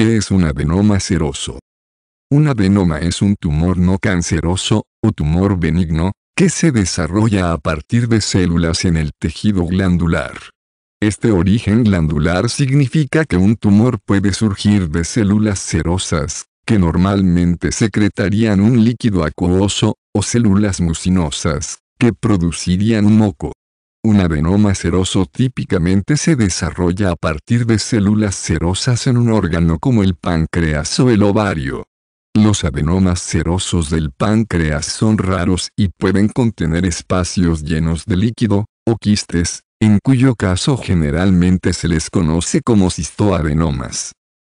¿Qué este es un adenoma seroso? Un adenoma es un tumor no canceroso, o tumor benigno, que se desarrolla a partir de células en el tejido glandular. Este origen glandular significa que un tumor puede surgir de células serosas, que normalmente secretarían un líquido acuoso, o células mucinosas, que producirían un moco. Un adenoma seroso típicamente se desarrolla a partir de células serosas en un órgano como el páncreas o el ovario. Los adenomas serosos del páncreas son raros y pueden contener espacios llenos de líquido, o quistes, en cuyo caso generalmente se les conoce como cistoadenomas.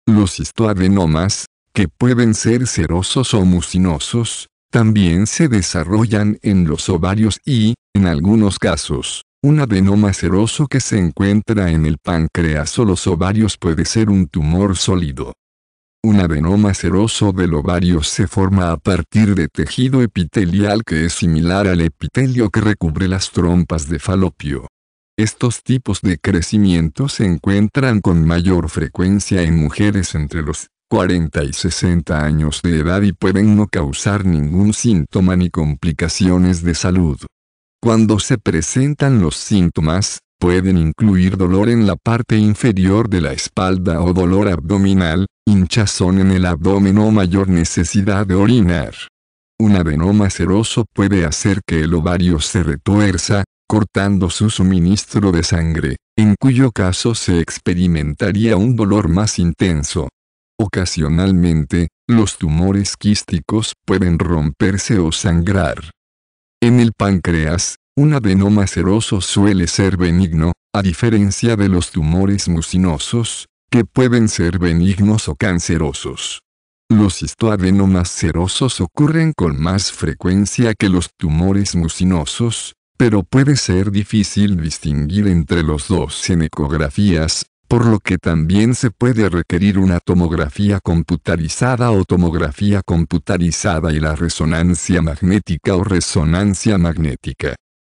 Los cistoadenomas, que pueden ser serosos o mucinosos, también se desarrollan en los ovarios y, en algunos casos, un adenoma seroso que se encuentra en el páncreas o los ovarios puede ser un tumor sólido. Un adenoma seroso del ovario se forma a partir de tejido epitelial que es similar al epitelio que recubre las trompas de falopio. Estos tipos de crecimiento se encuentran con mayor frecuencia en mujeres entre los 40 y 60 años de edad y pueden no causar ningún síntoma ni complicaciones de salud. Cuando se presentan los síntomas, pueden incluir dolor en la parte inferior de la espalda o dolor abdominal, hinchazón en el abdomen o mayor necesidad de orinar. Un adenoma seroso puede hacer que el ovario se retuerza, cortando su suministro de sangre, en cuyo caso se experimentaría un dolor más intenso. Ocasionalmente, los tumores quísticos pueden romperse o sangrar. En el páncreas, un adenoma seroso suele ser benigno, a diferencia de los tumores mucinosos, que pueden ser benignos o cancerosos. Los histoadenomas serosos ocurren con más frecuencia que los tumores mucinosos, pero puede ser difícil distinguir entre los dos en ecografías, por lo que también se puede requerir una tomografía computarizada o tomografía computarizada y la resonancia magnética o resonancia magnética.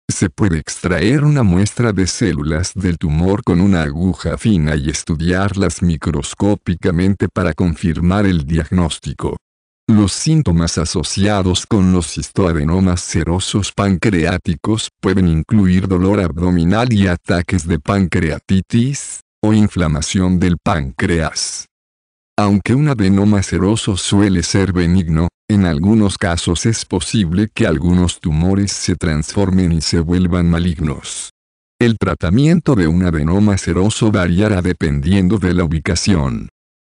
Se puede extraer una muestra de células del tumor con una aguja fina y estudiarlas microscópicamente para confirmar el diagnóstico. Los síntomas asociados con los histoadenomas serosos pancreáticos pueden incluir dolor abdominal y ataques de pancreatitis, inflamación del páncreas. Aunque un adenoma ceroso suele ser benigno, en algunos casos es posible que algunos tumores se transformen y se vuelvan malignos. El tratamiento de un adenoma ceroso variará dependiendo de la ubicación.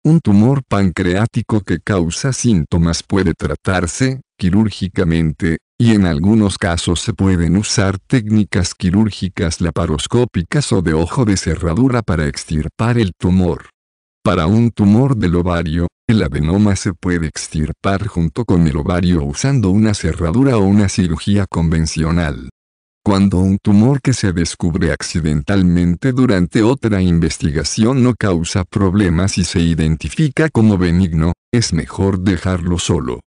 Un tumor pancreático que causa síntomas puede tratarse, quirúrgicamente, y en algunos casos se pueden usar técnicas quirúrgicas laparoscópicas o de ojo de cerradura para extirpar el tumor. Para un tumor del ovario, el adenoma se puede extirpar junto con el ovario usando una cerradura o una cirugía convencional. Cuando un tumor que se descubre accidentalmente durante otra investigación no causa problemas y se identifica como benigno, es mejor dejarlo solo.